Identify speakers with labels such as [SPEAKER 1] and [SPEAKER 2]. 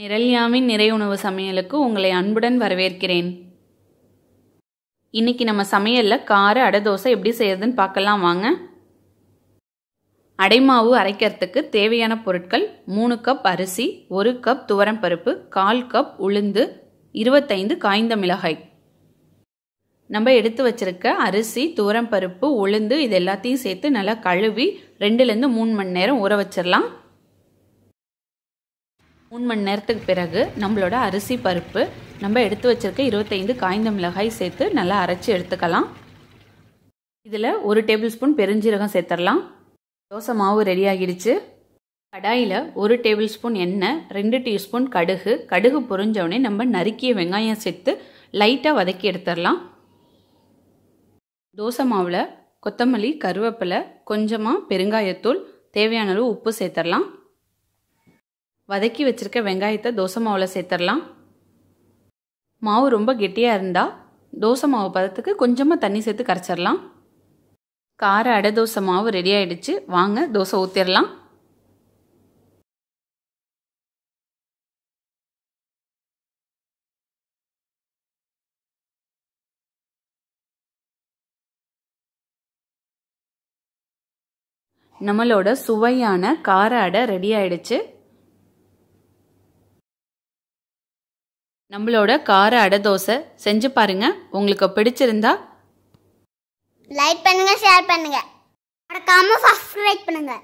[SPEAKER 1] நிரல்யாமின் நிறையுணவு சமையலுக்கு உங்களை அன்புடன் வரவேற்கிறேன் இன்னைக்கு நம்ம சமையலில் கார அடை தோசை எப்படி செய்யறதுன்னு பார்க்கலாம் வாங்க அடைமாவு அரைக்கிறதுக்கு தேவையான பொருட்கள் மூணு கப் அரிசி ஒரு கப் துவரம்பருப்பு கால் கப் உளுந்து இருபத்தைந்து காய்ந்த மிளகாய் நம்ம எடுத்து வச்சிருக்க அரிசி துவரம்பருப்பு உளுந்து இது எல்லாத்தையும் சேர்த்து நல்லா கழுவி ரெண்டுலேருந்து மூணு மணி நேரம் ஊற வச்சிடலாம் மூணு மணி நேரத்துக்கு பிறகு நம்மளோட அரிசி பருப்பு நம்ம எடுத்து வச்சுருக்க இருபத்தைந்து காய்ந்த மிளகாய் சேர்த்து நல்லா அரைச்சி எடுத்துக்கலாம் இதில் ஒரு டேபிள் ஸ்பூன் பெருஞ்சீரகம் சேர்த்துடலாம் தோசை மாவு ரெடி ஆகிடுச்சு கடாயில் ஒரு டேபிள் ஸ்பூன் எண்ணெய் ரெண்டு டீஸ்பூன் கடுகு கடுகு பொரிஞ்சவுடனே நம்ம நறுக்கிய வெங்காயம் சேர்த்து லைட்டாக வதக்கி எடுத்துடலாம் தோசை மாவில் கொத்தமல்லி கருவேப்பிலை கொஞ்சமாக பெருங்காயத்தூள் தேவையான அளவு உப்பு சேர்த்துடலாம் வதக்கி வச்சுருக்க வெங்காயத்தை தோசை மாவில் சேர்த்துடலாம் மாவு ரொம்ப கெட்டியாக இருந்தால் தோசை மாவு பதத்துக்கு கொஞ்சமாக தண்ணி சேர்த்து கரைச்சிடலாம் கார அடை தோசை மாவு ரெடி ஆகிடுச்சு வாங்க தோசை ஊற்றிடலாம் நம்மளோட சுவையான கார அடை ரெடி ஆயிடுச்சு நம்மளோட கார அடை தோசை செஞ்சு பாருங்க உங்களுக்கு பிடிச்சிருந்தா லைக் பண்ணுங்க ஷேர் பண்ணுங்க மறக்காம சப்ஸ்கிரைப் பண்ணுங்க